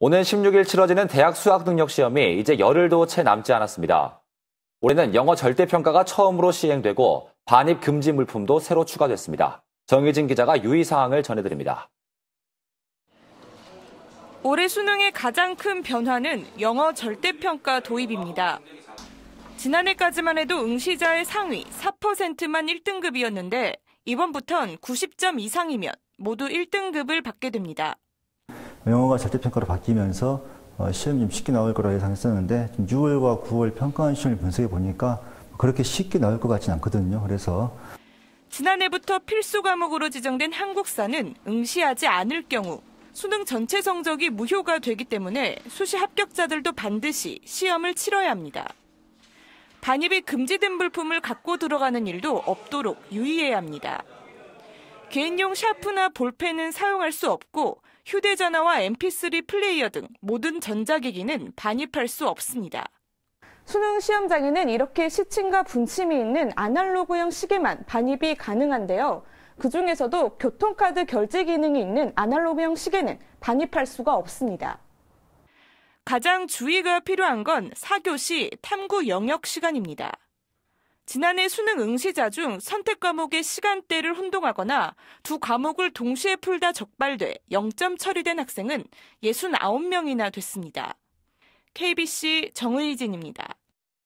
오는 16일 치러지는 대학 수학능력시험이 이제 열흘도 채 남지 않았습니다. 올해는 영어 절대평가가 처음으로 시행되고 반입 금지 물품도 새로 추가됐습니다. 정희진 기자가 유의사항을 전해드립니다. 올해 수능의 가장 큰 변화는 영어 절대평가 도입입니다. 지난해까지만 해도 응시자의 상위 4%만 1등급이었는데 이번부턴 90점 이상이면 모두 1등급을 받게 됩니다. 영어가 절대평가로 바뀌면서 어, 시험이 좀 쉽게 나올 거라 예상했었는데 좀 6월과 9월 평가원 시험을 분석해 보니까 그렇게 쉽게 나올 것 같지는 않거든요. 그래서 지난해부터 필수 과목으로 지정된 한국사는 응시하지 않을 경우 수능 전체 성적이 무효가 되기 때문에 수시 합격자들도 반드시 시험을 치러야 합니다. 반입이 금지된 물품을 갖고 들어가는 일도 없도록 유의해야 합니다. 개인용 샤프나 볼펜은 사용할 수 없고 휴대전화와 mp3 플레이어 등 모든 전자기기는 반입할 수 없습니다. 수능 시험장에는 이렇게 시침과 분침이 있는 아날로그형 시계만 반입이 가능한데요. 그 중에서도 교통카드 결제 기능이 있는 아날로그형 시계는 반입할 수가 없습니다. 가장 주의가 필요한 건사교시 탐구 영역 시간입니다. 지난해 수능 응시자 중 선택 과목의 시간대를 혼동하거나 두 과목을 동시에 풀다 적발돼 0점 처리된 학생은 69명이나 됐습니다. KBC 정의진입니다.